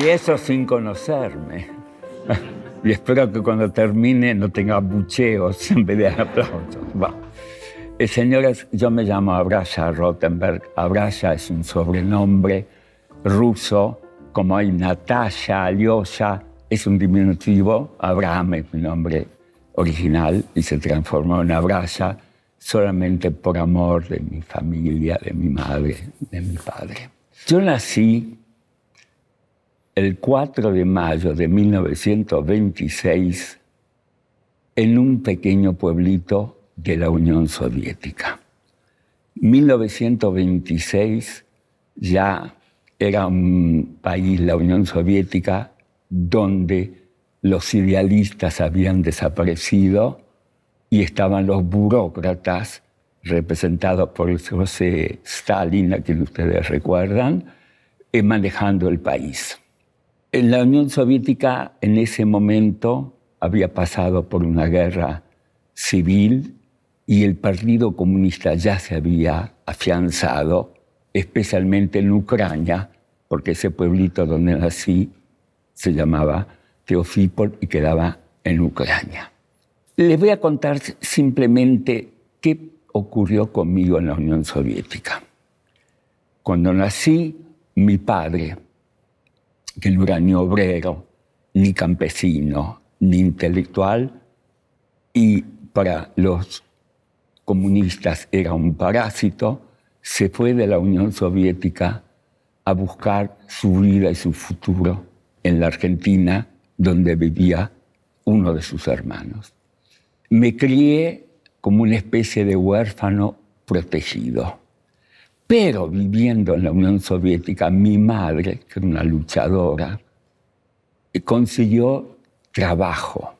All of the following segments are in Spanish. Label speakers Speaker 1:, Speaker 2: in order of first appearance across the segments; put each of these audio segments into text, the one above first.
Speaker 1: Y eso sin conocerme. Y espero que cuando termine no tenga bucheos en vez de aplausos. Bueno. Eh, señores, yo me llamo Abraza Rottenberg. Abraza es un sobrenombre ruso, como hay Natasha, Alyosha, es un diminutivo. Abraham es mi nombre original y se transformó en Abraza solamente por amor de mi familia, de mi madre, de mi padre. Yo nací el 4 de mayo de 1926 en un pequeño pueblito de la Unión Soviética. 1926 ya era un país, la Unión Soviética, donde los idealistas habían desaparecido y estaban los burócratas, representados por José Stalin, a quien ustedes recuerdan, eh, manejando el país. En la Unión Soviética en ese momento había pasado por una guerra civil y el Partido Comunista ya se había afianzado, especialmente en Ucrania, porque ese pueblito donde nací se llamaba Teofipol y quedaba en Ucrania. Les voy a contar simplemente qué ocurrió conmigo en la Unión Soviética. Cuando nací, mi padre, que no era ni obrero, ni campesino, ni intelectual, y para los comunistas era un parásito, se fue de la Unión Soviética a buscar su vida y su futuro en la Argentina, donde vivía uno de sus hermanos. Me crié como una especie de huérfano protegido. Pero viviendo en la Unión Soviética, mi madre, que era una luchadora, consiguió trabajo.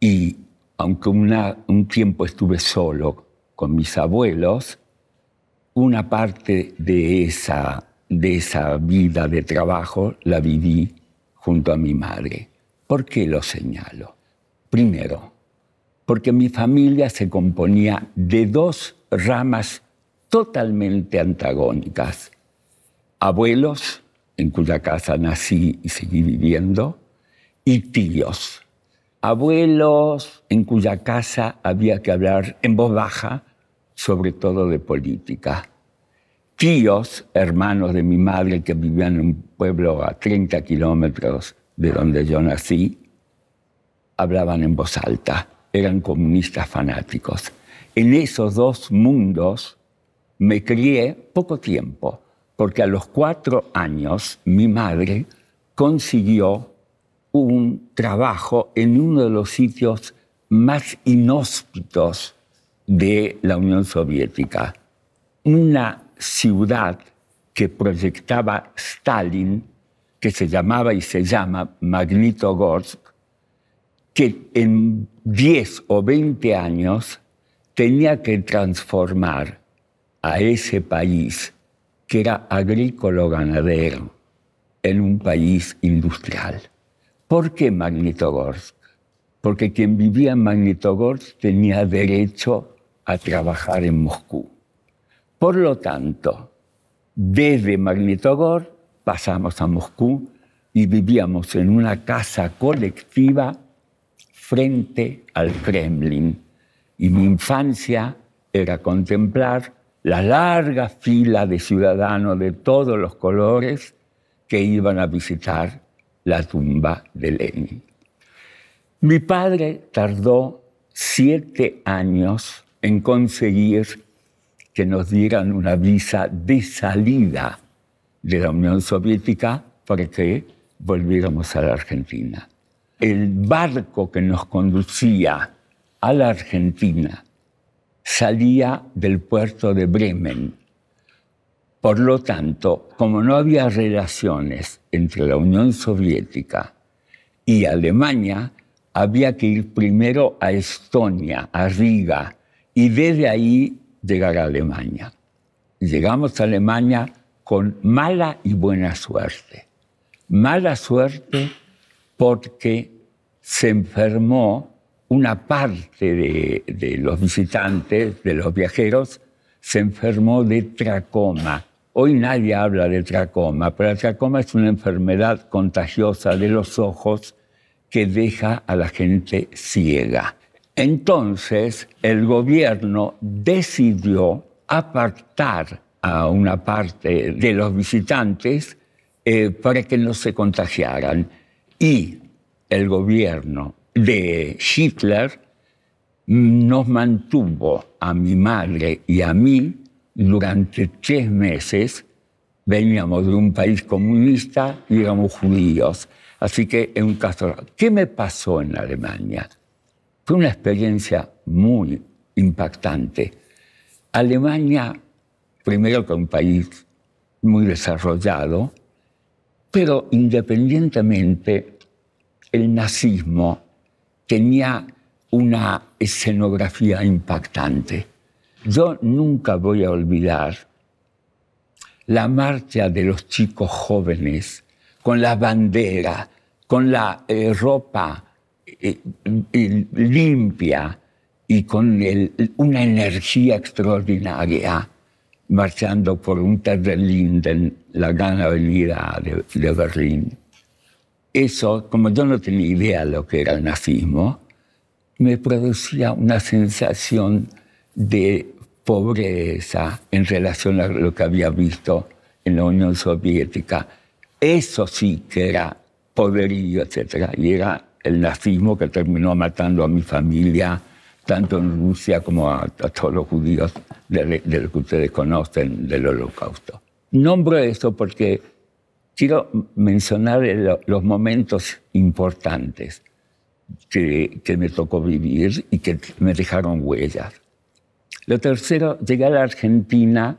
Speaker 1: Y aunque un tiempo estuve solo con mis abuelos, una parte de esa, de esa vida de trabajo la viví junto a mi madre. ¿Por qué lo señalo? Primero, porque mi familia se componía de dos ramas totalmente antagónicas. Abuelos, en cuya casa nací y seguí viviendo, y tíos. Abuelos en cuya casa había que hablar en voz baja, sobre todo de política. Tíos, hermanos de mi madre que vivían en un pueblo a 30 kilómetros de donde yo nací, hablaban en voz alta, eran comunistas fanáticos. En esos dos mundos me crié poco tiempo, porque a los cuatro años mi madre consiguió un trabajo en uno de los sitios más inhóspitos de la Unión Soviética. Una ciudad que proyectaba Stalin, que se llamaba y se llama Magnitogorsk, que en 10 o 20 años tenía que transformar a ese país que era agrícola-ganadero en un país industrial. ¿Por qué Magnitogorsk? Porque quien vivía en Magnitogorsk tenía derecho a trabajar en Moscú. Por lo tanto, desde Magnitogorsk pasamos a Moscú y vivíamos en una casa colectiva frente al Kremlin. Y mi infancia era contemplar la larga fila de ciudadanos de todos los colores que iban a visitar la tumba de Lenin. Mi padre tardó siete años en conseguir que nos dieran una visa de salida de la Unión Soviética para que volviéramos a la Argentina. El barco que nos conducía a la Argentina salía del puerto de Bremen. Por lo tanto, como no había relaciones entre la Unión Soviética y Alemania, había que ir primero a Estonia, a Riga, y desde ahí llegar a Alemania. Llegamos a Alemania con mala y buena suerte. Mala suerte porque se enfermó una parte de, los visitantes, de los viajeros, se enfermó de tracoma. Hoy nadie habla de tracoma, pero la tracoma es una enfermedad contagiosa de los ojos que deja a la gente ciega. Entonces, el gobierno decidió apartar a una parte de los visitantes eh, para que no se contagiaran. Y el gobierno de Hitler nos mantuvo a mi madre y a mí durante tres meses. Veníamos de un país comunista y éramos judíos. Así que en un caso, ¿qué me pasó en Alemania? Fue una experiencia muy impactante. Alemania, primero que un país muy desarrollado, pero independientemente el nazismo tenía una escenografía impactante. Yo nunca voy a olvidar la marcha de los chicos jóvenes con la bandera, con la eh, ropa eh, eh, limpia y con una energía extraordinaria marchando por un Linden, la gran avenida de Berlín eso, como yo no tenía idea de lo que era el nazismo, me producía una sensación de pobreza en relación a lo que había visto en la Unión Soviética. Eso sí que era poderío, etc. Y era el nazismo que terminó matando a mi familia, tanto en Rusia como a, todos los judíos de, de, lo que ustedes conocen del holocausto. Nombro eso porque Quiero mencionar eh, los momentos importantes que, me tocó vivir y que me dejaron huellas. Lo tercero, llegué a la Argentina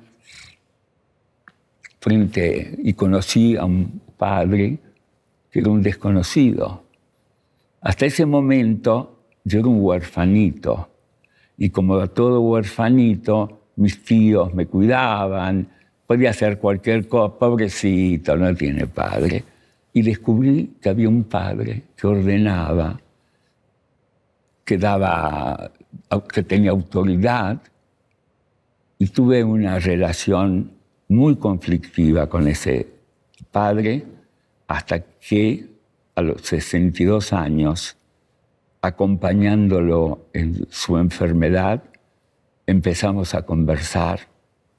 Speaker 1: frente y conocí a un padre que era un desconocido. Hasta ese momento yo era un huerfanito y como todo huerfanito, mis tíos me cuidaban, Podía hacer cualquier cosa, pobrecito, no tiene padre. Y descubrí que había un padre que ordenaba, que, que tenía autoridad, y tuve una relación muy conflictiva con ese padre hasta que a los 62 años, acompañándolo en su enfermedad, empezamos a conversar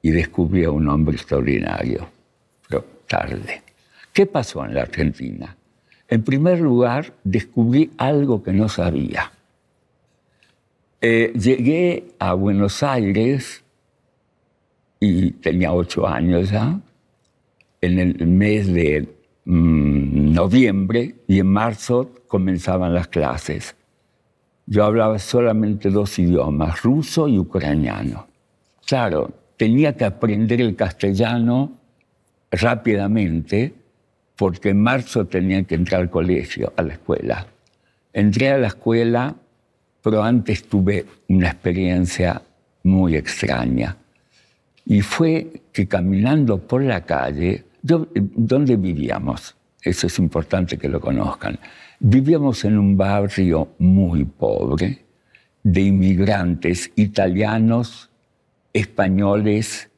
Speaker 1: y descubrí a un hombre extraordinario, pero tarde. ¿Qué pasó en la Argentina? En primer lugar, descubrí algo que no sabía. Eh, llegué a Buenos Aires y tenía ocho años ya, en el mes de mm, noviembre y en marzo comenzaban las clases. Yo hablaba solamente dos idiomas, ruso y ucraniano. Claro, tenía que aprender el castellano rápidamente porque en marzo tenía que entrar al colegio, a la escuela. Entré a la escuela, pero antes tuve una experiencia muy extraña. Y fue que caminando por la calle, yo, ¿dónde vivíamos? Eso es importante que lo conozcan. Vivíamos en un barrio muy pobre de inmigrantes italianos, españoles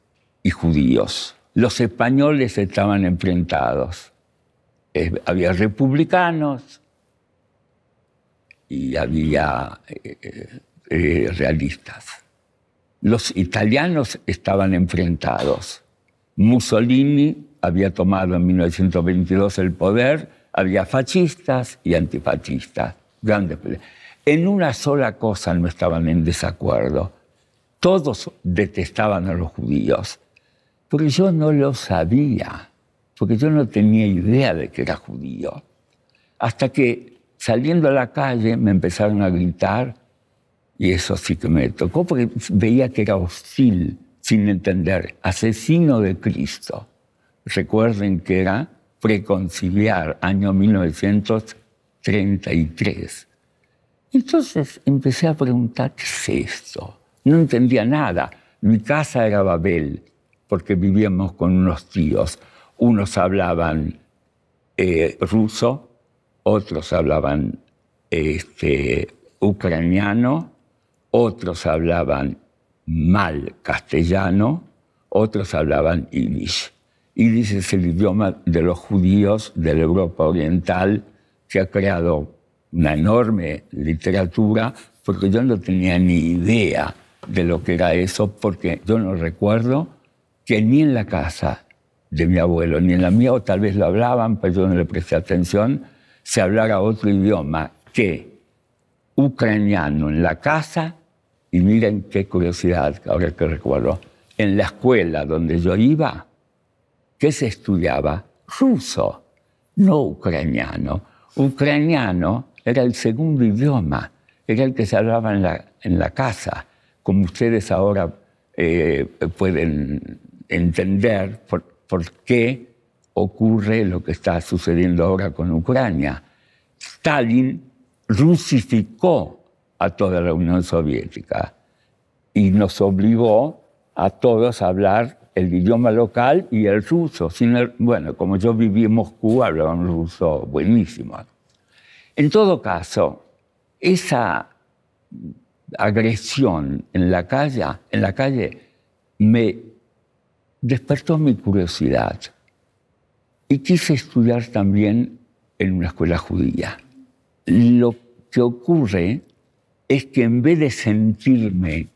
Speaker 1: y judíos. Los españoles estaban enfrentados. había republicanos y había eh, eh, eh, realistas. Los italianos estaban enfrentados. Mussolini había tomado en 1922 el poder, había fascistas y antifascistas. Grandes En una sola cosa no estaban en desacuerdo, todos detestaban a los judíos, porque yo no lo sabía, porque yo no tenía idea de que era judío. Hasta que saliendo a la calle me empezaron a gritar y eso sí que me tocó porque veía que era hostil, sin entender, asesino de Cristo. Recuerden que era preconciliar, año 1933. Entonces empecé a preguntar, ¿qué es esto? No entendía nada. Mi casa era Babel, porque vivíamos con unos tíos. Unos hablaban eh, ruso, otros hablaban este, ucraniano, otros hablaban mal castellano, otros hablaban yiddish. Yiddish es el idioma de los judíos de la Europa Oriental que ha creado una enorme literatura, porque yo no tenía ni idea de lo que era eso, porque yo no recuerdo que ni en la casa de mi abuelo, ni en la mía, o tal vez lo hablaban, pero yo no le presté atención, se hablara otro idioma que ucraniano en la casa, y miren qué curiosidad, ahora que recuerdo, en la escuela donde yo iba, ¿qué se estudiaba ruso, no ucraniano. Ucraniano era el segundo idioma, era el que se hablaba en la casa como ustedes ahora eh, pueden entender por, qué ocurre lo que está sucediendo ahora con Ucrania. Stalin rusificó a toda la Unión Soviética y nos obligó a todos a hablar el idioma local y el ruso. bueno, como yo viví en Moscú, hablaba un ruso buenísimo. En todo caso, esa agresión en la calle, en la calle me despertó mi curiosidad y quise estudiar también en una escuela judía. Lo que ocurre es que en vez de sentirme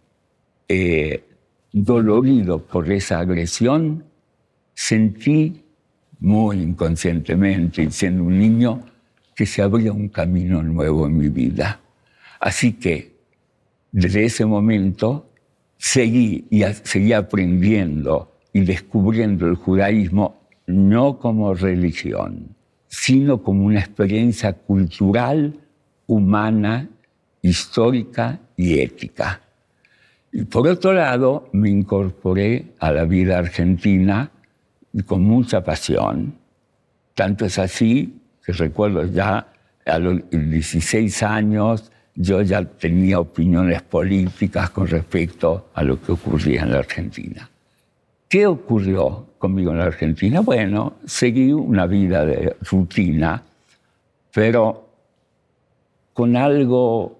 Speaker 1: eh, dolorido por esa agresión, sentí muy inconscientemente, y siendo un niño, que se abría un camino nuevo en mi vida. Así que desde ese momento seguí y seguí aprendiendo y descubriendo el judaísmo no como religión, sino como una experiencia cultural, humana, histórica y ética. Y por otro lado, me incorporé a la vida argentina con mucha pasión. Tanto es así que recuerdo ya a los 16 años yo ya tenía opiniones políticas con respecto a lo que ocurría en la Argentina. ¿Qué ocurrió conmigo en la Argentina? Bueno, seguí una vida de rutina, pero con algo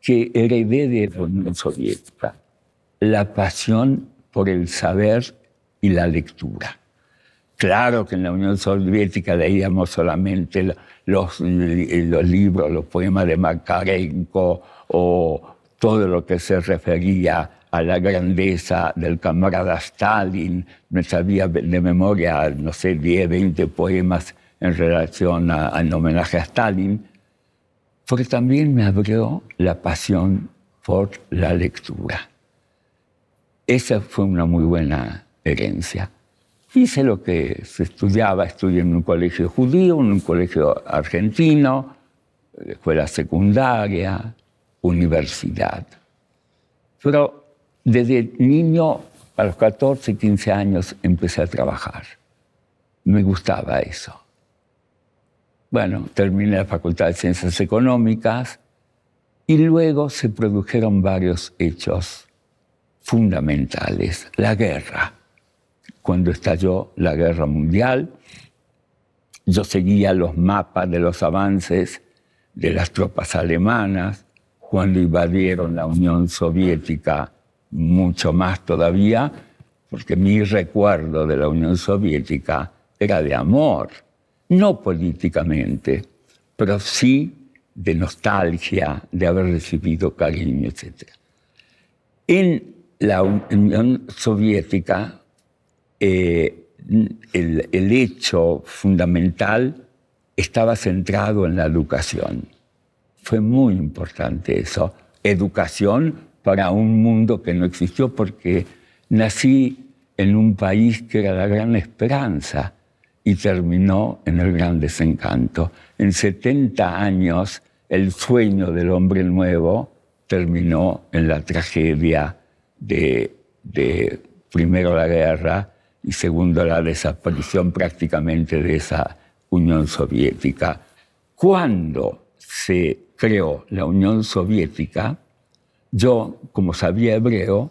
Speaker 1: que heredé de la Unión Soviética, la pasión por el saber y la lectura. Claro que en la Unión Soviética leíamos solamente los, libros, los poemas de Makarenko o todo lo que se refería a la grandeza del camarada Stalin. Me sabía de memoria, no sé, 10, 20 poemas en relación al homenaje a Stalin, porque también me abrió la pasión por la lectura. Esa fue una muy buena herencia. Hice lo que se estudiaba, estudié en un colegio judío, en un colegio argentino, escuela eh, secundaria, universidad. Pero desde niño, a los 14, 15 años, empecé a trabajar. Me gustaba eso. Bueno, terminé la Facultad de Ciencias Económicas y luego se produjeron varios hechos fundamentales. La guerra cuando estalló la guerra mundial. Yo seguía los mapas de los avances de las tropas alemanas cuando invadieron la Unión Soviética, mucho más todavía, porque mi recuerdo de la Unión Soviética era de amor, no políticamente, pero sí de nostalgia, de haber recibido cariño, etc. En la Unión Soviética eh, el, hecho fundamental estaba centrado en la educación. Fue muy importante eso, educación para un mundo que no existió, porque nací en un país que era la gran esperanza y terminó en el gran desencanto. En 70 años, el sueño del hombre nuevo terminó en la tragedia de primero la guerra y segundo la desaparición prácticamente de esa Unión Soviética. Cuando se creó la Unión Soviética, yo, como sabía hebreo,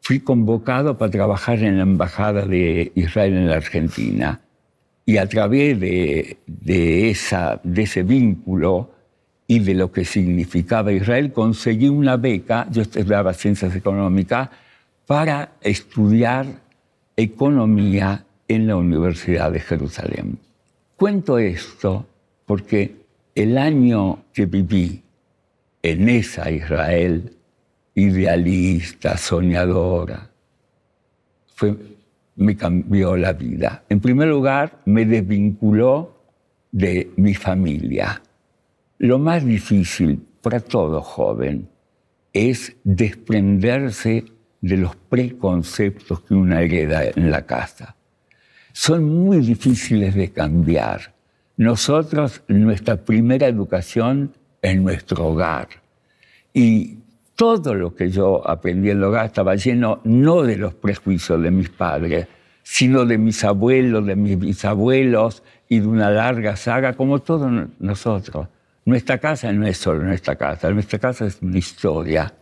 Speaker 1: fui convocado para trabajar en la Embajada de Israel en la Argentina. Y a través de, de, esa, de ese vínculo y de lo que significaba Israel, conseguí una beca, yo estudiaba ciencias económicas, para estudiar economía en la Universidad de Jerusalén. Cuento esto porque el año que viví en esa Israel idealista, soñadora, fue, me cambió la vida. En primer lugar, me desvinculó de mi familia. Lo más difícil para todo joven es desprenderse de los preconceptos que una hereda en la casa. Son muy difíciles de cambiar. Nosotros, nuestra primera educación en nuestro hogar. Y todo lo que yo aprendí en el hogar estaba lleno no de los prejuicios de mis padres, sino de mis abuelos, de mis bisabuelos y de una larga saga, como todos nosotros. Nuestra casa no es solo nuestra casa, nuestra casa es una historia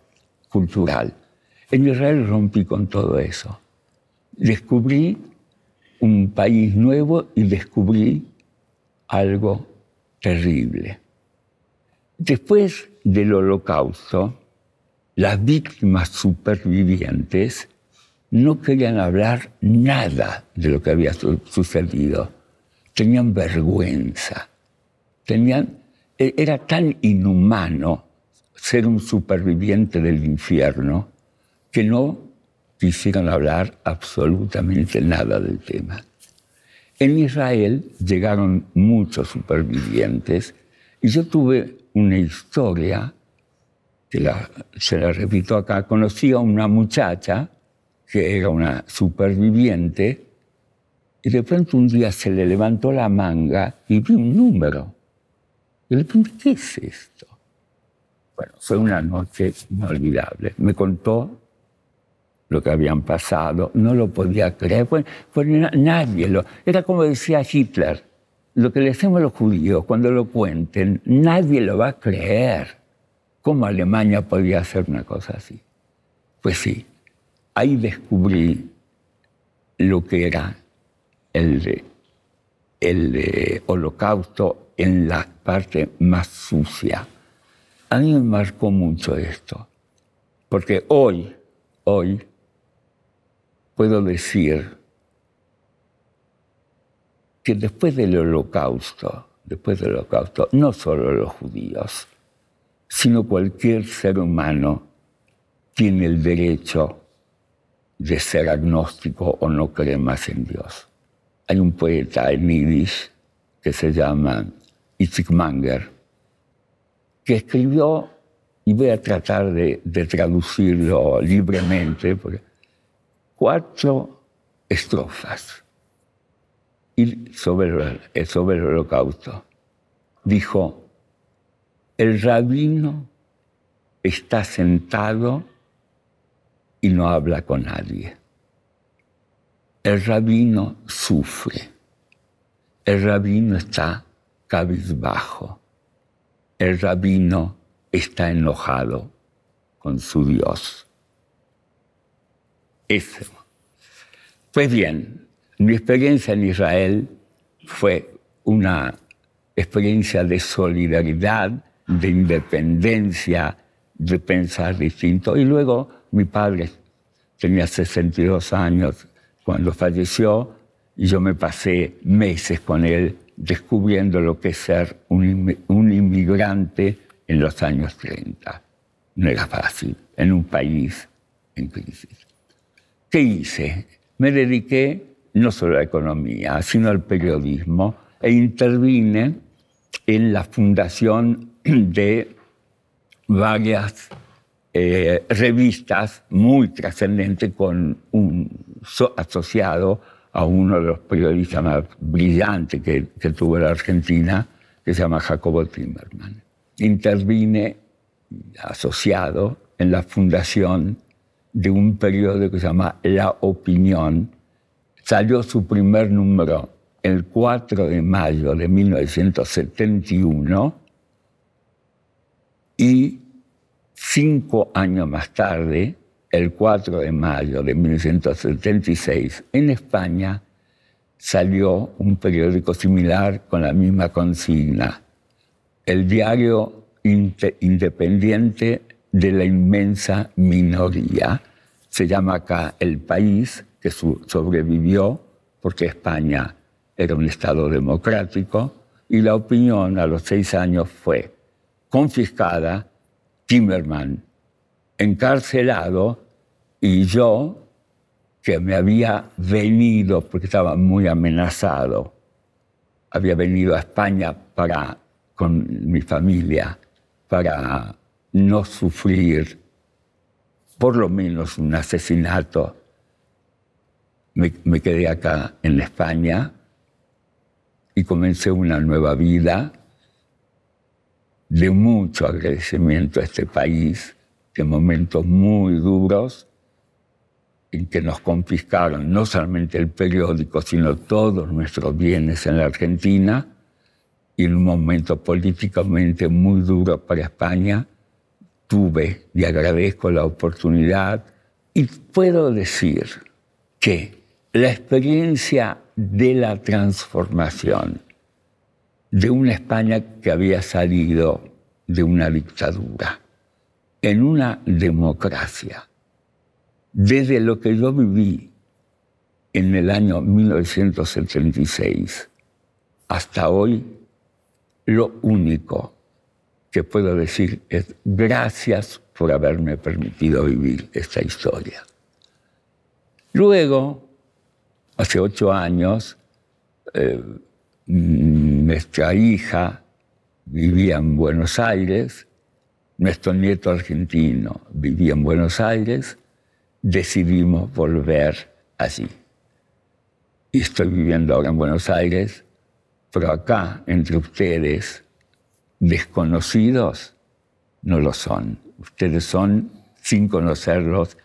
Speaker 1: cultural. En Israel rompí con todo eso. Descubrí un país nuevo y descubrí algo terrible. Después del holocausto, las víctimas supervivientes no querían hablar nada de lo que había sucedido. Tenían vergüenza. Tenían, e-, era tan inhumano ser un superviviente del infierno que no quisieran hablar absolutamente nada del tema. En Israel llegaron muchos supervivientes y yo tuve una historia, que la, se la repito acá, conocí a una muchacha que era una superviviente y de pronto un día se le levantó la manga y vi un número. Y le pregunté, ¿qué es esto? Bueno, fue una noche inolvidable. Me contó lo que habían pasado, no lo podía creer, pues, nadie lo... Era como decía Hitler, lo que le hacemos a los judíos, cuando lo cuenten, nadie lo va a creer. ¿Cómo Alemania podía hacer una cosa así? Pues sí, ahí descubrí lo que era el, el holocausto en la parte más sucia. A mí me marcó mucho esto, porque hoy, hoy, puedo decir que después del holocausto, después del holocausto, no solo los judíos, sino cualquier ser humano tiene el derecho de ser agnóstico o no creer más en Dios. Hay un poeta en Yiddish que se llama Itzik que escribió, y voy a tratar de, de traducirlo libremente, porque cuatro estrofas y sobre el, eh, sobre el holocausto. Dijo, el rabino está sentado y no habla con nadie. El rabino sufre. El rabino está cabizbajo. El rabino está enojado con su Dios eso. Pues bien, mi experiencia en Israel fue una experiencia de solidaridad, de independencia, de pensar distinto. Y luego mi padre tenía 62 años cuando falleció y yo me pasé meses con él descubriendo lo que es ser un, inmigrante en los años 30. No era fácil, en un país en crisis. ¿Qué hice? Me dediqué no solo a la economía, sino al periodismo e intervine en la fundación de varias eh, revistas muy trascendentes con un asociado a uno de los periodistas más brillantes que, tuvo la Argentina, que se llama Jacobo Timerman. Intervine asociado en la fundación de un periódico que se llama La Opinión, salió su primer número el 4 de mayo de 1971 y cinco años más tarde, el 4 de mayo de 1976, en España salió un periódico similar con la misma consigna, el diario Independiente de la inmensa minoría. Se llama acá el país que sobrevivió porque España era un Estado democrático y la opinión a los seis años fue confiscada, Timerman encarcelado y yo, que me había venido, porque estaba muy amenazado, había venido a España para, con mi familia para no sufrir por lo menos un asesinato. Me, quedé acá en España y comencé una nueva vida de mucho agradecimiento a este país, de momentos muy duros en que nos confiscaron no solamente el periódico, sino todos nuestros bienes en la Argentina y en un momento políticamente muy duro para España tuve y agradezco la oportunidad y puedo decir que la experiencia de la transformación de una España que había salido de una dictadura en una democracia, desde lo que yo viví en el año 1976 hasta hoy, lo único que puedo decir es gracias por haberme permitido vivir esta historia. Luego, hace ocho años, eh, nuestra hija vivía en Buenos Aires, nuestro nieto argentino vivía en Buenos Aires, decidimos volver allí. Y estoy viviendo ahora en Buenos Aires, pero acá, entre ustedes, desconocidos, no lo son. Ustedes son, sin conocerlos,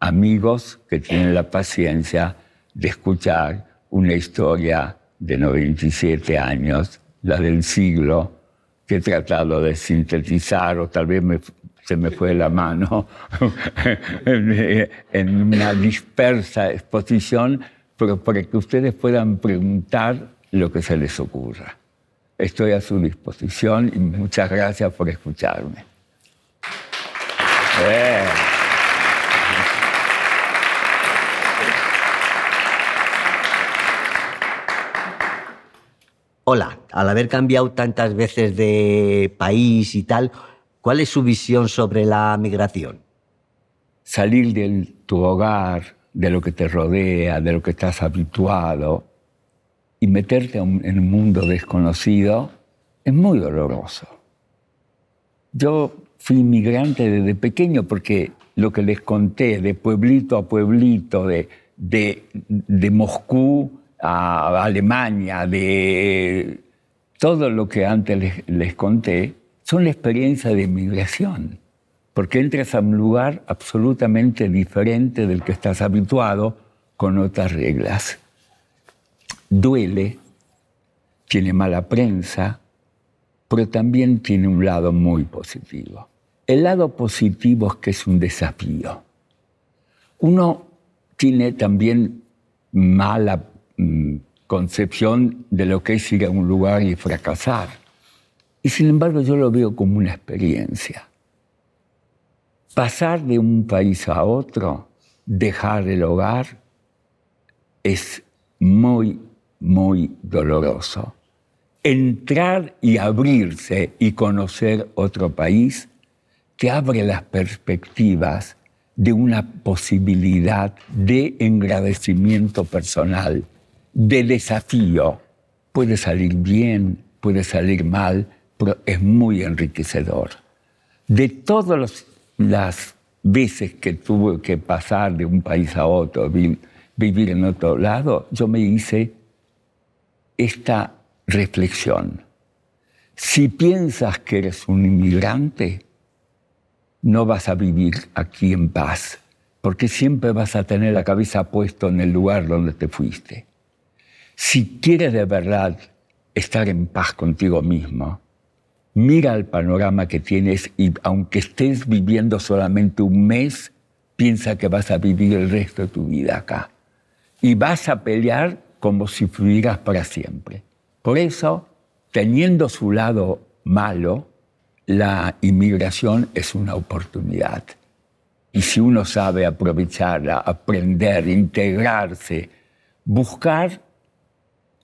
Speaker 1: amigos que tienen la paciencia de escuchar una historia de 97 años, la del siglo, que he tratado de sintetizar, o tal vez se me fue la mano en, una dispersa exposición, pero para que ustedes puedan preguntar lo que se les ocurra. Estoy a su disposición y muchas gracias por escucharme. Eh. Hola, al haber cambiado tantas veces de país y tal, ¿cuál es su visión sobre la migración? Salir de tu hogar, de lo que te rodea, de lo que estás habituado, y meterte en un mundo desconocido es muy doloroso. Yo fui inmigrante desde pequeño porque lo que les conté de pueblito a pueblito, de, de, Moscú a Alemania, de todo lo que antes les, les conté, son la experiencia de inmigración, porque entras a un lugar absolutamente diferente del que estás habituado con otras reglas duele, tiene mala prensa, pero también tiene un lado muy positivo. El lado positivo es que es un desafío. Uno tiene también mala mm, concepción de lo que es ir a un lugar y fracasar. Y sin embargo yo lo veo como una experiencia. Pasar de un país a otro, dejar el hogar, es muy muy doloroso. Entrar y abrirse y conocer otro país te abre las perspectivas de una posibilidad de engradecimiento personal, de desafío. Puede salir bien, puede salir mal, pero es muy enriquecedor. De todas las veces que tuve que pasar de un país a otro, vivir en otro lado, yo me hice esta reflexión. Si piensas que eres un inmigrante, no vas a vivir aquí en paz, porque siempre vas a tener la cabeza puesta en el lugar donde te fuiste. Si quieres de verdad estar en paz contigo mismo, mira el panorama que tienes y aunque estés viviendo solamente un mes, piensa que vas a vivir el resto de tu vida acá. Y vas a pelear como si fluyeras para siempre. Por eso, teniendo su lado malo, la inmigración es una oportunidad. Y si uno sabe aprovecharla, aprender, integrarse, buscar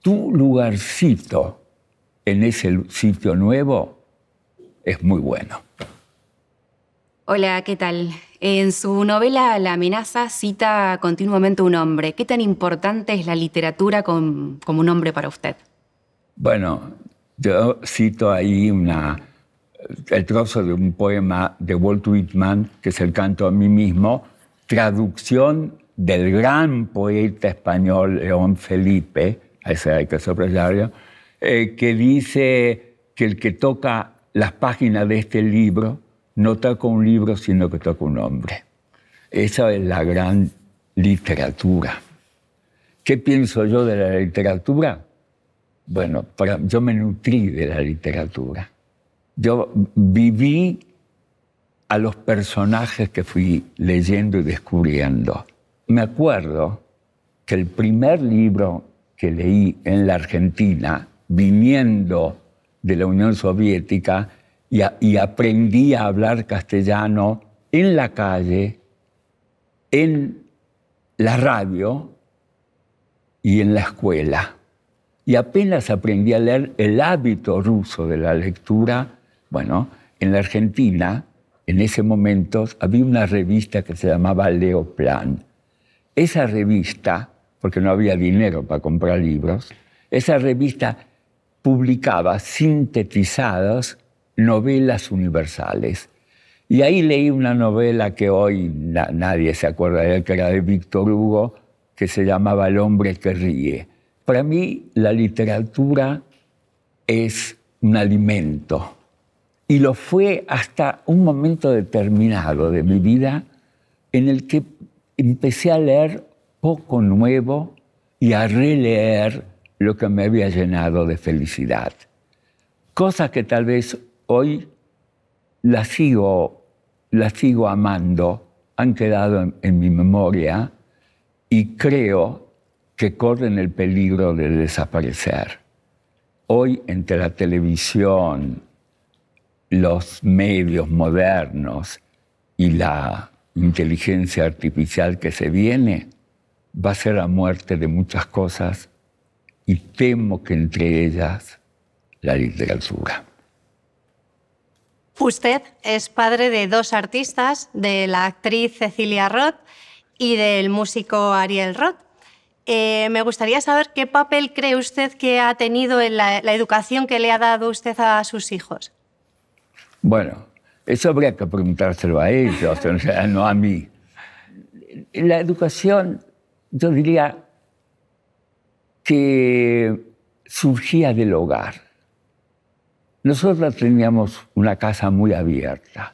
Speaker 1: tu lugarcito en ese sitio nuevo, es muy bueno. Hola, ¿qué tal? En su novela La amenaza cita continuamente un hombre. ¿Qué tan importante es la literatura como un hombre para usted? Bueno, yo cito ahí el trozo de un poema de Walt Whitman, que es el canto a mí mismo, traducción del gran poeta español León Felipe, a ese hay que eh, que dice que el que toca las páginas de este libro no toco un libro, sino que toca un hombre. Esa es la gran literatura. ¿Qué pienso yo de la literatura? Bueno, yo me nutrí de la literatura. Yo viví a los personajes que fui leyendo y descubriendo. Me acuerdo que el primer libro que leí en la Argentina, viniendo de la Unión Soviética, y, aprendí a hablar castellano en la calle, en la radio y en la escuela. Y apenas aprendí a leer el hábito ruso de la lectura, bueno, en la Argentina, en ese momento, había una revista que se llamaba Leoplan. Esa revista, porque no había dinero para comprar libros, esa revista publicaba sintetizados novelas universales. Y ahí leí una novela que hoy nadie se acuerda de él, que era de Víctor Hugo, que se llamaba El hombre que ríe. Para mí la literatura es un alimento. Y lo fue hasta un momento determinado de mi vida en el que empecé a leer poco nuevo y a releer lo que me había llenado de felicidad. Cosas que tal vez hoy las sigo, amando, han quedado en, en mi memoria y creo que corren el peligro de desaparecer. Hoy entre la televisión, los medios modernos y la inteligencia artificial que se viene, va a ser la muerte de muchas cosas y temo que entre ellas la literatura. Usted es padre de dos artistas, de la actriz Cecilia Roth y del músico Ariel Roth. Eh, me gustaría saber qué papel cree usted que ha tenido en la, educación que le ha dado usted a sus hijos. Bueno, eso habría que preguntárselo a ellos, no a mí. La educación, yo diría que surgía del hogar. Nosotros teníamos una casa muy abierta.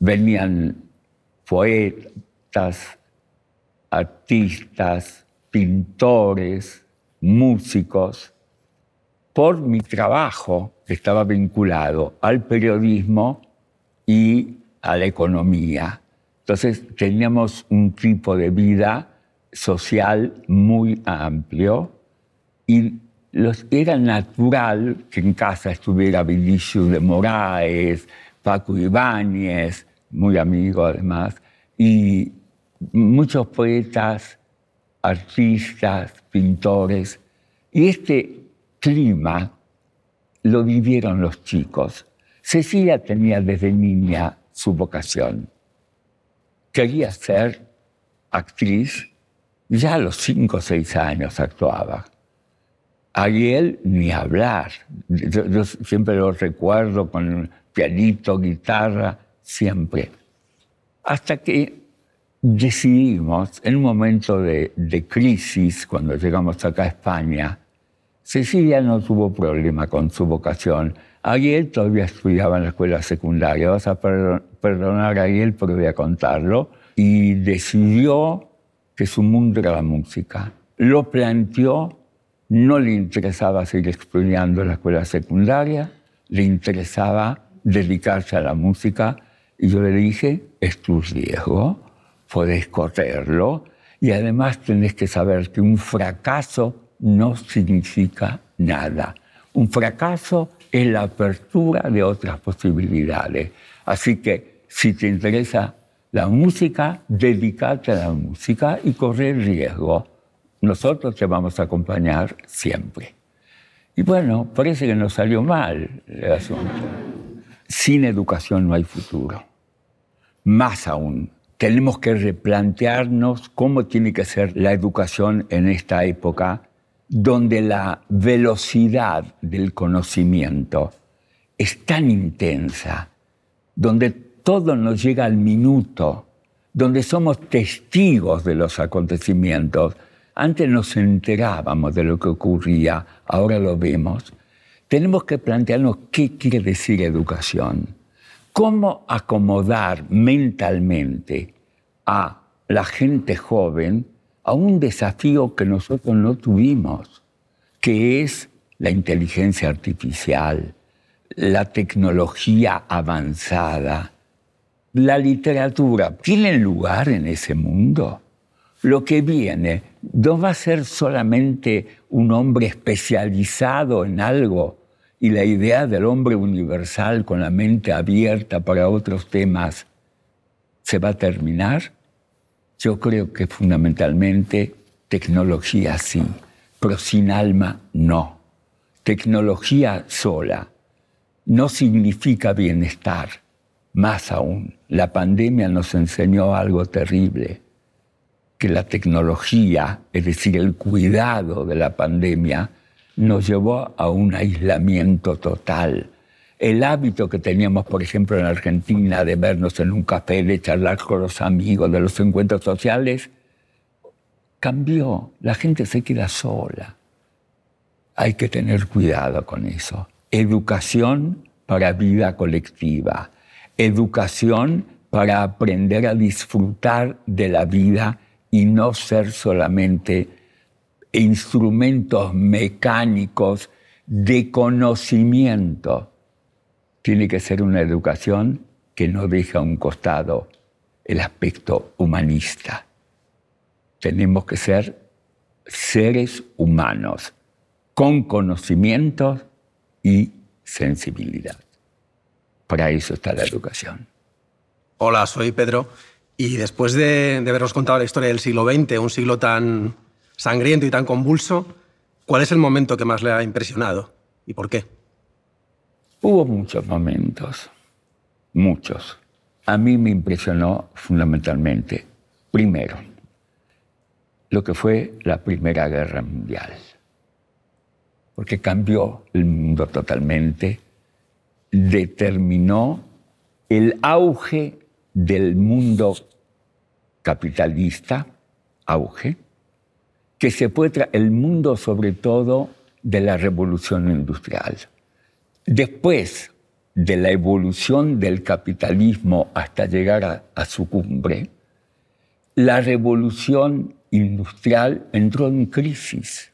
Speaker 1: Venían poetas, artistas, pintores, músicos. Por mi trabajo, que estaba vinculado al periodismo y a la economía. Entonces teníamos un tipo de vida social muy amplio y los, era natural que en casa estuviera Vinicius de Moraes, Paco Ibáñez, muy amigo además, y muchos poetas, artistas, pintores. Y este clima lo vivieron los chicos. Cecilia tenía desde niña su vocación. Quería ser actriz, ya a los cinco o seis años actuaba. Ariel, ni hablar. Yo, siempre lo recuerdo con pianito, guitarra, siempre. Hasta que decidimos, en un momento de, de, crisis, cuando llegamos acá a España, Cecilia no tuvo problema con su vocación. Ariel todavía estudiaba en la escuela secundaria. Vas a perdonar a Ariel, pero voy a contarlo. Y decidió que su mundo era la música. Lo planteó no le interesaba seguir estudiando la escuela secundaria, le interesaba dedicarse a la música y yo le dije, es tu riesgo, puedes correrlo y además tenés que saber que un fracaso no significa nada. Un fracaso es la apertura de otras posibilidades. Así que si te interesa la música, dedicate a la música y correr riesgo nosotros te vamos a acompañar siempre. Y bueno, parece que nos salió mal el asunto. Sin educación no hay futuro. Más aún, tenemos que replantearnos cómo tiene que ser la educación en esta época donde la velocidad del conocimiento es tan intensa, donde todo nos llega al minuto, donde somos testigos de los acontecimientos antes nos enterábamos de lo que ocurría, ahora lo vemos. Tenemos que plantearnos qué quiere decir educación. ¿Cómo acomodar mentalmente a la gente joven a un desafío que nosotros no tuvimos, que es la inteligencia artificial, la tecnología avanzada, la literatura. ¿Tienen lugar en ese mundo? lo que viene no va a ser solamente un hombre especializado en algo y la idea del hombre universal con la mente abierta para otros temas se va a terminar. Yo creo que fundamentalmente tecnología sí, pero sin alma no. Tecnología sola no significa bienestar. Más aún, la pandemia nos enseñó algo terrible la tecnología, es decir, el cuidado de la pandemia, nos llevó a un aislamiento total. El hábito que teníamos, por ejemplo, en Argentina de vernos en un café, de charlar con los amigos, de los encuentros sociales, cambió. La gente se queda sola. Hay que tener cuidado con eso. Educación para vida colectiva. Educación para aprender a disfrutar de la vida y no ser solamente instrumentos mecánicos de conocimiento. Tiene que ser una educación que no deje a un costado el aspecto humanista. Tenemos que ser seres humanos con conocimientos y sensibilidad. Para eso está la educación. Hola, soy Pedro. Y después de, habernos contado la historia del siglo XX, un siglo tan sangriento y tan convulso, ¿cuál es el momento que más le ha impresionado y por qué? Hubo muchos momentos, muchos. A mí me impresionó fundamentalmente, primero, lo que fue la Primera Guerra Mundial, porque cambió el mundo totalmente, determinó el auge del mundo capitalista, auge, que se puede el mundo sobre todo de la revolución industrial. Después de la evolución del capitalismo hasta llegar a su cumbre, la revolución industrial entró en crisis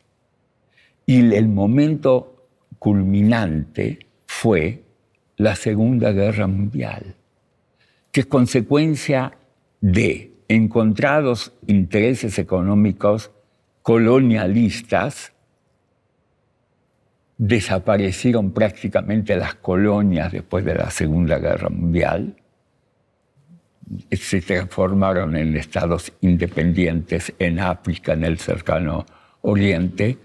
Speaker 1: y el momento culminante fue la Segunda Guerra Mundial que es consecuencia de encontrados intereses económicos colonialistas, desaparecieron prácticamente las colonias después de la Segunda Guerra Mundial, se transformaron en estados independientes en África, en el cercano Oriente,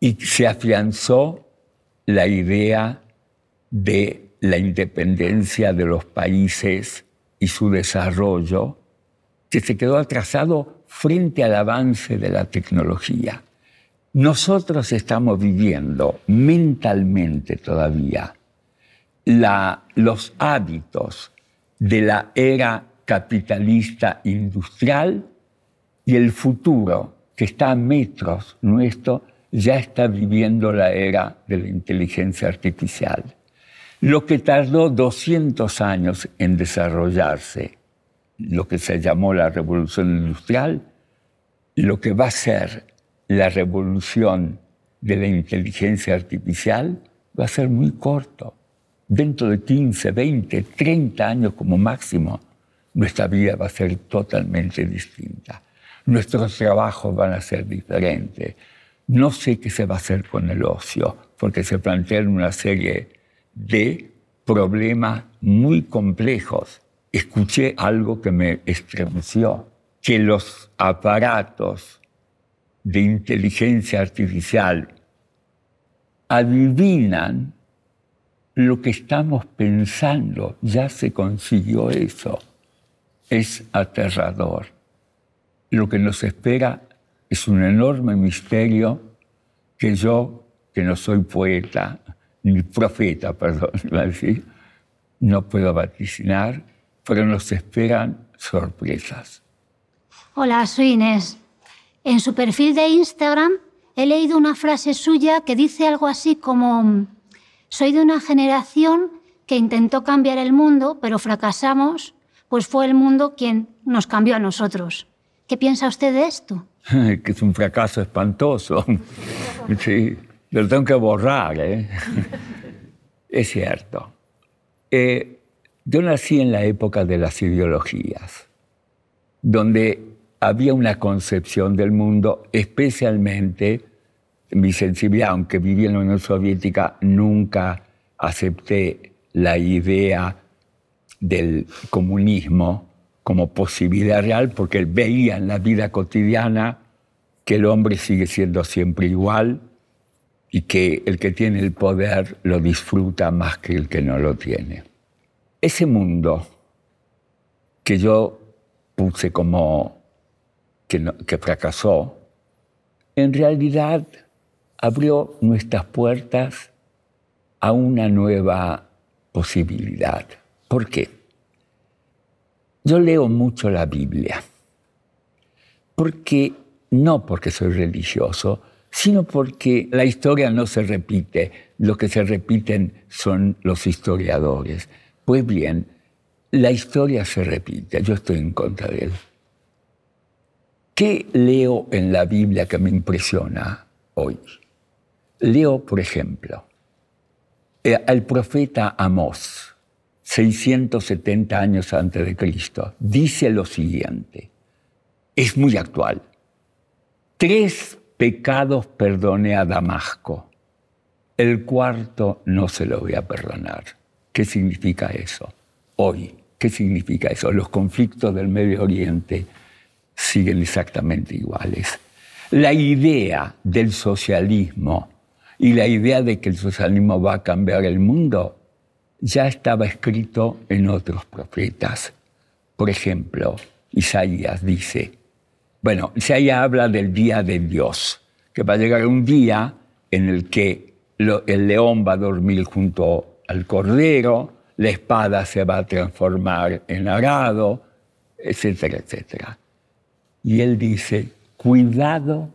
Speaker 1: y se afianzó la idea de la independencia de los países y su desarrollo, que se quedó atrasado frente al avance de la tecnología. Nosotros estamos viviendo mentalmente todavía la, los hábitos de la era capitalista industrial y el futuro que está a metros nuestro ya está viviendo la era de la inteligencia artificial lo que tardó 200 años en desarrollarse, lo que se llamó la revolución industrial, lo que va a ser la revolución de la inteligencia artificial, va a ser muy corto. Dentro de 15, 20, 30 años como máximo, nuestra vida va a ser totalmente distinta. Nuestros trabajos van a ser diferentes. No sé qué se va a hacer con el ocio, porque se plantean una serie de problemas muy complejos. Escuché algo que me estremeció, que los aparatos de inteligencia artificial adivinan lo que estamos pensando. Ya se consiguió eso. Es aterrador. Lo que nos espera es un enorme misterio que yo, que no soy poeta, profeta, perdón, no puedo vaticinar, pero nos esperan sorpresas. Hola, soy Inés. En su perfil de Instagram he leído una frase suya que dice algo así como, soy de una generación que intentó cambiar el mundo, pero fracasamos, pues fue el mundo quien nos cambió a nosotros. ¿Qué piensa usted de esto? que es un fracaso espantoso. sí. Lo tengo que borrar, ¿eh? es cierto. Eh, yo nací en la época de las ideologías, donde había una concepción del mundo, especialmente mi sensibilidad, aunque vivía en la Unión Soviética, nunca acepté la idea del comunismo como posibilidad real, porque veía en la vida cotidiana que el hombre sigue siendo siempre igual, y que el que tiene el poder lo disfruta más que el que no lo tiene. Ese mundo que yo puse como que, fracasó, en realidad abrió nuestras puertas a una nueva posibilidad. ¿Por qué? Yo leo mucho la Biblia, porque no porque soy religioso, sino porque la historia no se repite, lo que se repiten son los historiadores. Pues bien, la historia se repite, yo estoy en contra de él. ¿Qué leo en la Biblia que me impresiona hoy? Leo, por ejemplo, eh, al profeta Amós, 670 años antes de Cristo, dice lo siguiente, es muy actual. Tres pecados perdoné a Damasco. El cuarto no se lo voy a perdonar. ¿Qué significa eso? Hoy, ¿qué significa eso? Los conflictos del Medio Oriente siguen exactamente iguales. La idea del socialismo y la idea de que el socialismo va a cambiar el mundo ya estaba escrito en otros profetas. Por ejemplo, Isaías dice, bueno, si ahí habla del día de Dios, que va a llegar un día en el que el león va a dormir junto al cordero, la espada se va a transformar en arado, etcétera, etcétera. Y él dice, cuidado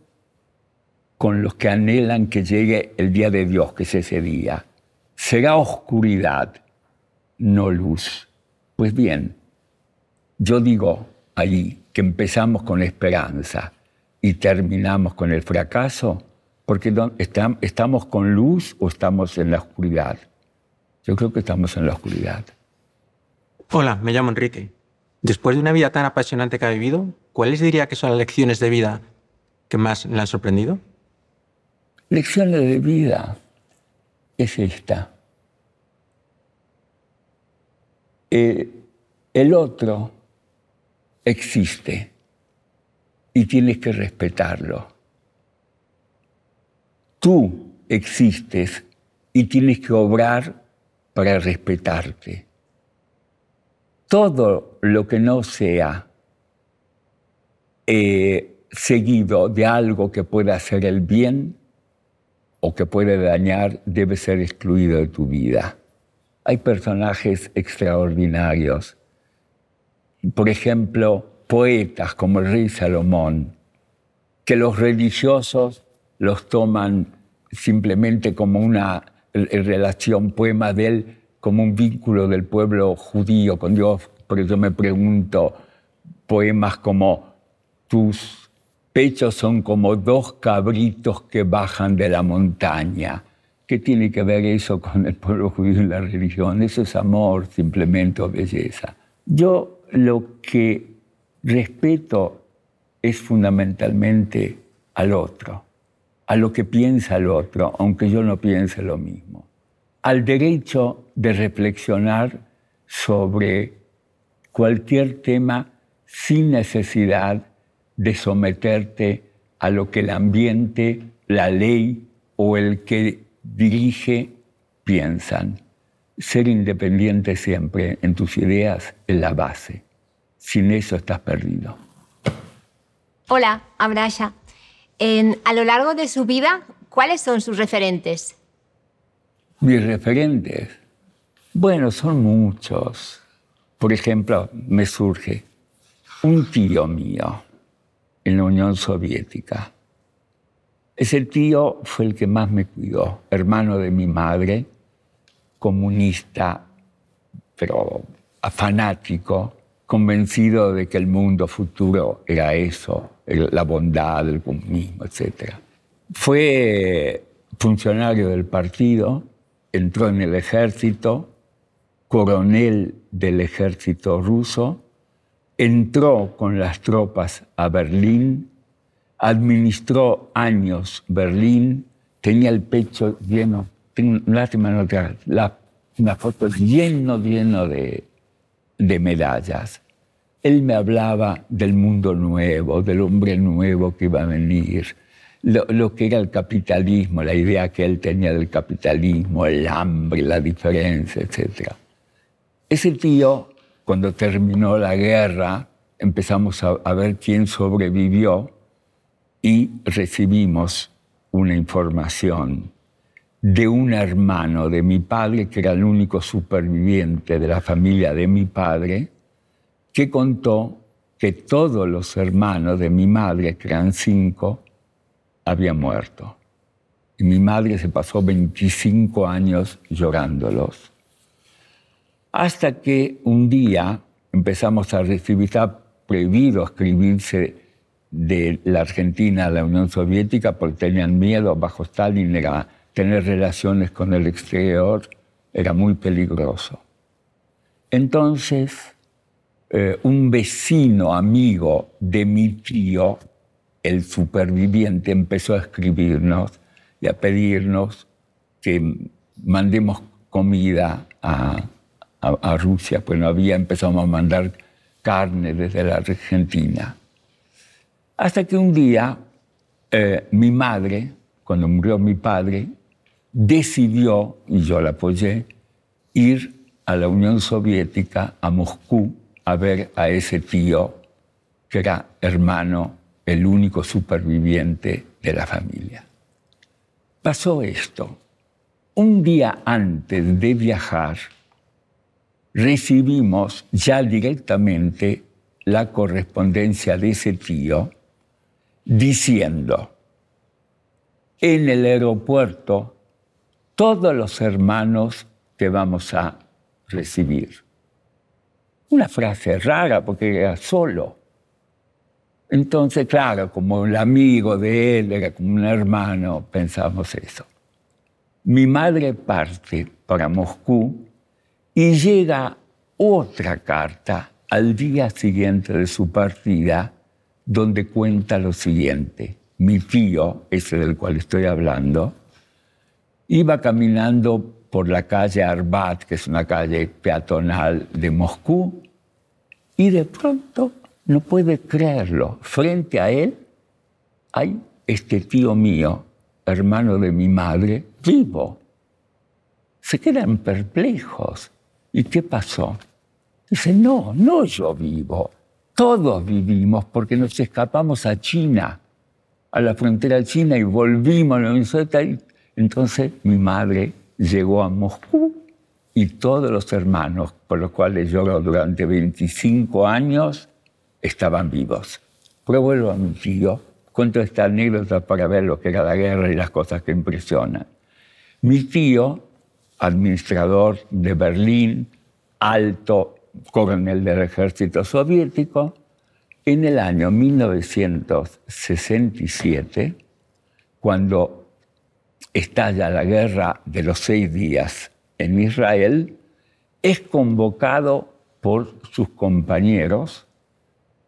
Speaker 1: con los que anhelan que llegue el día de Dios, que es ese día. Será oscuridad, no luz. Pues bien, yo digo, allí, que empezamos con esperanza y terminamos con el fracaso, porque estamos con luz o estamos en la oscuridad. Yo creo que estamos en la oscuridad. Hola, me llamo Enrique. Después de una vida tan apasionante que ha vivido, ¿cuáles diría que son las lecciones de vida que más le han sorprendido? Lecciones de vida es esta. Eh, el otro existe y tienes que respetarlo. Tú existes y tienes que obrar para respetarte. Todo lo que no sea eh, seguido de algo que pueda hacer el bien o que pueda dañar debe ser excluido de tu vida. Hay personajes extraordinarios por ejemplo, poetas como el rey Salomón, que los religiosos los toman simplemente como una eh, relación poema de él, como un vínculo del pueblo judío con Dios. Por eso me pregunto, poemas como tus pechos son como dos cabritos que bajan de la montaña. ¿Qué tiene que ver eso con el pueblo judío y la religión? Eso es amor, simplemente, o belleza. Yo lo que respeto es fundamentalmente al otro, a lo que piensa el otro, aunque yo no piense lo mismo, al derecho de reflexionar sobre cualquier tema sin necesidad de someterte a lo que el ambiente, la ley o el que dirige piensan ser independiente siempre en tus ideas es la base. Sin eso estás perdido. Hola, Abraya. a lo largo de su vida, ¿cuáles son sus referentes? Mis referentes. Bueno, son muchos. Por ejemplo, me surge un tío mío en la Unión Soviética. Ese tío fue el que más me cuidó, hermano de mi madre, comunista, pero fanático, convencido de que el mundo futuro era eso, la bondad, el comunismo, etc. Fue funcionario del partido, entró en el ejército, coronel del ejército ruso, entró con las tropas a Berlín, administró años Berlín, tenía el pecho lleno tengo lástima no una foto lleno, lleno de, medallas. Él me hablaba del mundo nuevo, del hombre nuevo que iba a venir, lo, que era el capitalismo, la idea que él tenía del capitalismo, el hambre, la diferencia, etc. Ese tío, cuando terminó la guerra, empezamos a ver quién sobrevivió y recibimos una información de un hermano de mi padre, que era el único superviviente de la familia de mi padre, que contó que todos los hermanos de mi madre, que eran cinco, habían muerto. Y mi madre se pasó 25 años llorándolos. Hasta que un día empezamos a recibir, está prohibido escribirse de la Argentina a la Unión Soviética porque tenían miedo, bajo Stalin era tener relaciones con el exterior era muy peligroso. Entonces, eh, un vecino amigo de mi tío, el superviviente, empezó a escribirnos y a pedirnos que mandemos comida a, Rusia, pues no había, empezamos a mandar carne desde la Argentina. Hasta que un día eh, mi madre, cuando murió mi padre, decidió, y yo la apoyé, ir a la Unión Soviética, a Moscú, a ver a ese tío que era hermano, el único superviviente de la familia. Pasó esto. Un día antes de viajar, recibimos ya directamente la correspondencia de ese tío diciendo, en el aeropuerto todos los hermanos te vamos a recibir. Una frase rara porque era solo. Entonces, claro, como el amigo de él era como un hermano, pensamos eso. Mi madre parte para Moscú y llega otra carta al día siguiente de su partida donde cuenta lo siguiente. Mi tío, ese del cual estoy hablando, Iba caminando por la calle Arbat, que es una calle peatonal de Moscú, y de pronto no puede creerlo. Frente a él hay este tío mío, hermano de mi madre, vivo. Se quedan perplejos. ¿Y qué pasó? Dice, no, no yo vivo. Todos vivimos porque nos escapamos a China, a la frontera china y volvimos a la entonces mi madre llegó a Moscú y todos los hermanos, por los cuales yo durante 25 años, estaban vivos. Pero vuelvo a mi tío, cuento esta anécdota para ver lo que era la guerra y las cosas que impresionan. Mi tío, administrador de Berlín, alto, coronel del ejército soviético, en el año 1967, cuando estalla la guerra de los seis días en Israel, es convocado por sus compañeros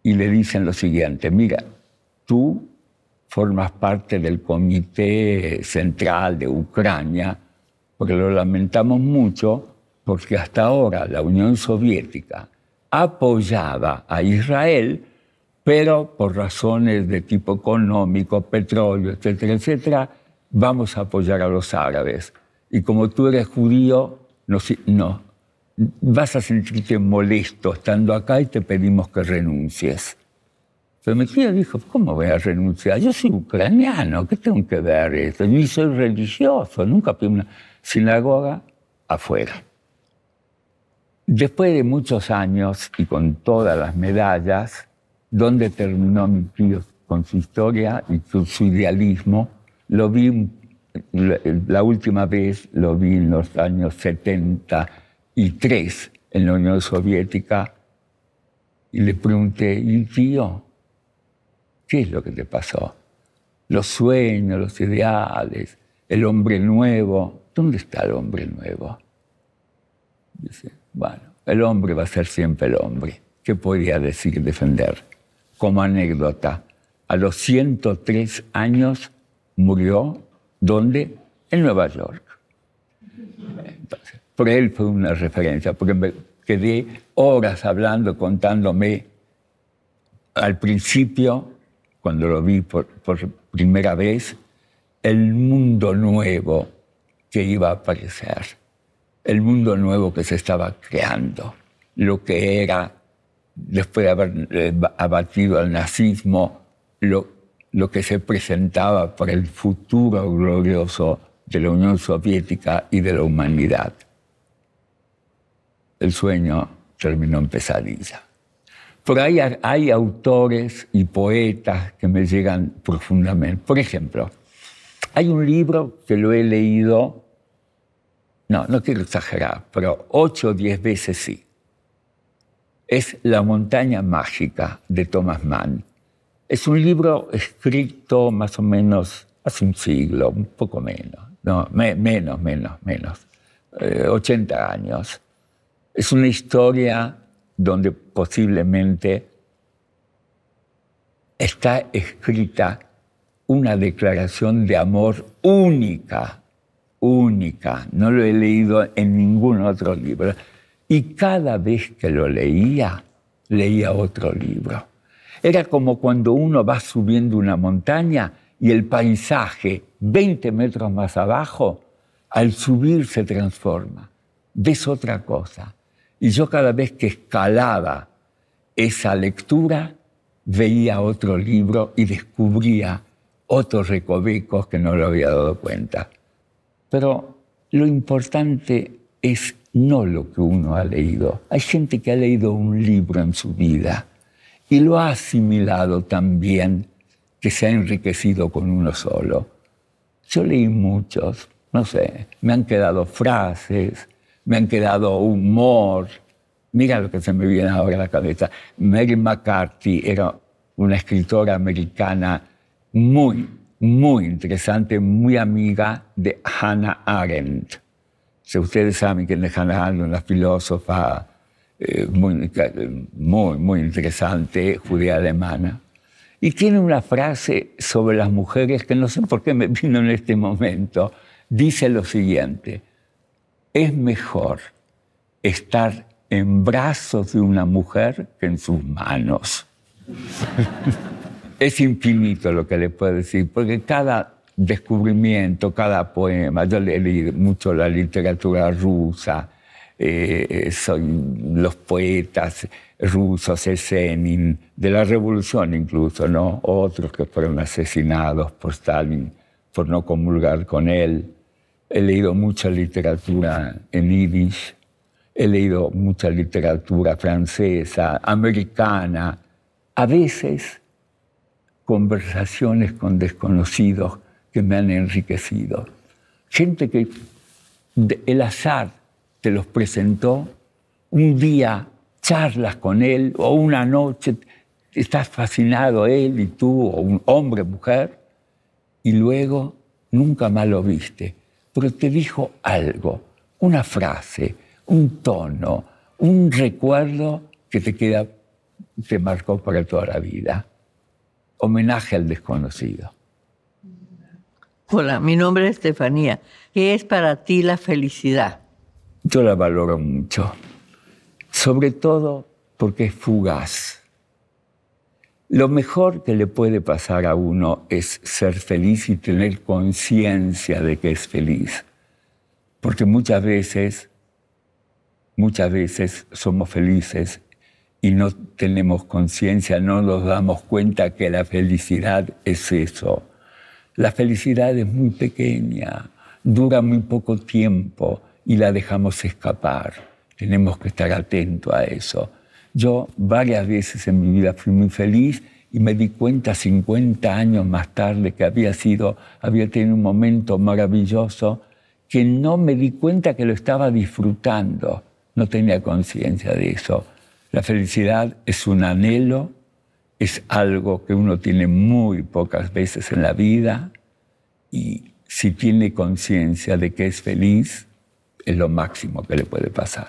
Speaker 1: y le dicen lo siguiente, mira, tú formas parte del Comité Central de Ucrania, porque lo lamentamos mucho, porque hasta ahora la Unión Soviética apoyaba a Israel, pero por razones de tipo económico, petróleo, etcétera, etcétera, vamos a apoyar a los árabes. Y como tú eres judío, no, no, vas a sentirte molesto estando acá y te pedimos que renuncies. Pero mi tía dijo, ¿cómo voy a renunciar? Yo soy ucraniano, ¿qué tengo que ver esto? Yo soy religioso, nunca fui una sinagoga afuera. Después de muchos años y con todas las medallas, ¿dónde terminó mi tío con su historia y su idealismo? Lo vi la última vez, lo vi en los años 73 en la Unión Soviética y le pregunté, ¿y tío? ¿Qué es lo que te pasó? Los sueños, los ideales, el hombre nuevo. ¿Dónde está el hombre nuevo? Dice, bueno, el hombre va a ser siempre el hombre. ¿Qué podría decir defender? Como anécdota, a los 103 años murió, ¿dónde? En Nueva York. Entonces, por él fue una referencia, porque me quedé horas hablando, contándome al principio, cuando lo vi por, primera vez, el mundo nuevo que iba a aparecer, el mundo nuevo que se estaba creando, lo que era, después de haber eh, abatido al nazismo, lo lo que se presentaba para el futuro glorioso de la Unión Soviética y de la humanidad. El sueño terminó en pesadilla. Pero hay, hay autores y poetas que me llegan profundamente. Por ejemplo, hay un libro que lo he leído, no, no quiero exagerar, pero ocho o diez veces sí. Es La montaña mágica de Thomas Mann. Es un libro escrito más o menos hace un siglo, un poco menos, no, menos, menos, menos, 80 eh, años. Es una historia donde posiblemente está escrita una declaración de amor única, única. No lo he leído en ningún otro libro. Y cada vez que lo leía, leía otro libro. Era como cuando uno va subiendo una montaña y el paisaje 20 metros más abajo, al subir se transforma. Ves otra cosa. Y yo cada vez que escalaba esa lectura, veía otro libro y descubría otros recovecos que no lo había dado cuenta. Pero lo importante es no lo que uno ha leído. Hay gente que ha leído un libro en su vida y lo ha asimilado también, que se ha enriquecido con uno solo. Yo leí muchos, no sé, me han quedado frases, me han quedado humor. Mira lo que se me viene ahora a la cabeza. Mary McCarthy era una escritora americana muy, muy interesante, muy amiga de Hannah Arendt. Si ustedes saben quién es Hannah Arendt, una filósofa eh, muy, muy, muy interesante, judía alemana, y tiene una frase sobre las mujeres que no sé por qué me vino en este momento. Dice lo siguiente, es mejor estar en brazos de una mujer que en sus manos. es infinito lo que le puedo decir, porque cada descubrimiento, cada poema, yo leí mucho la literatura rusa, eh, eh, son los poetas rusos, Esenin, de la revolución incluso, ¿no? Otros que fueron asesinados por Stalin por no comulgar con él. He leído mucha literatura en yiddish, he leído mucha literatura francesa, americana, a veces conversaciones con desconocidos que me han enriquecido. Gente que el azar te los presentó, un día charlas con él o una noche, estás fascinado él y tú, o un hombre, mujer, y luego nunca más lo viste, pero te dijo algo, una frase, un tono, un recuerdo que te queda, te marcó para toda la vida. Homenaje al desconocido. Hola, mi nombre es Estefanía. ¿Qué es para ti la felicidad? Yo la valoro mucho, sobre todo porque es fugaz. Lo mejor que le puede pasar a uno es ser feliz y tener conciencia de que es feliz, porque muchas veces, muchas veces somos felices y no tenemos conciencia, no nos damos cuenta que la felicidad es eso. La felicidad es muy pequeña, dura muy poco tiempo y la dejamos escapar. Tenemos que estar atentos a eso. Yo varias veces en mi vida fui muy feliz y me di cuenta 50 años más tarde que había sido, había tenido un momento maravilloso que no me di cuenta que lo estaba disfrutando. No tenía conciencia de eso. La felicidad es un anhelo, es algo que uno tiene muy pocas veces en la vida y si tiene conciencia de que es feliz, es lo máximo que le puede pasar.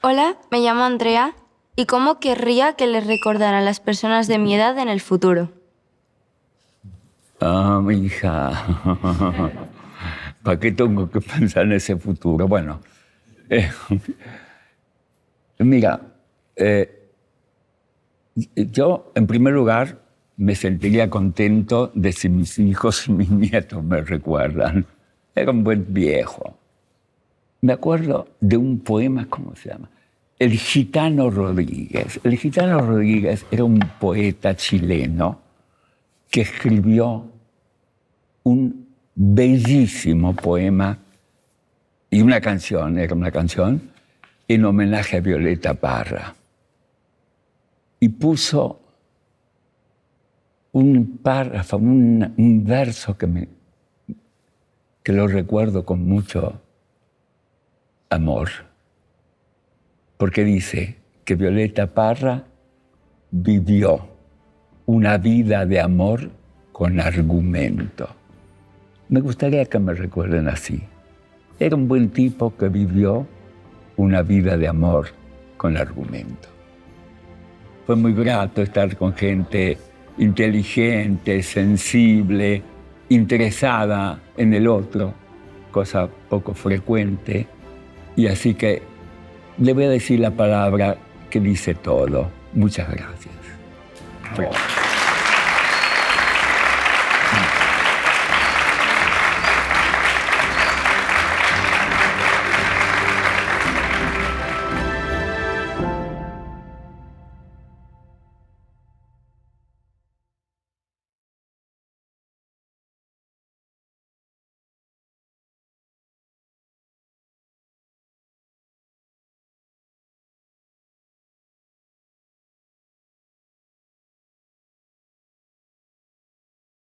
Speaker 1: Hola, me llamo Andrea y cómo querría que les a las personas de mi edad en el futuro. Ah, mi hija. ¿Para qué tengo que pensar en ese futuro? Bueno, eh, mira, eh, yo en primer lugar me sentiría contento de si mis hijos y mis nietos me recuerdan. Era un buen viejo. Me acuerdo de un poema, ¿cómo se llama? El Gitano Rodríguez. El Gitano Rodríguez era un poeta chileno que escribió un bellísimo poema y una canción, era una canción, en homenaje a Violeta Parra. Y puso un párrafo, un, verso que me lo recuerdo con mucho amor, porque dice que Violeta Parra vivió una vida de amor con argumento. Me gustaría que me recuerden así. Era un buen tipo que vivió una vida de amor con argumento. Fue muy grato estar con gente inteligente, sensible, interesada en el otro, cosa poco frecuente, y así que le voy a decir la palabra que dice todo. Muchas gracias. gracias.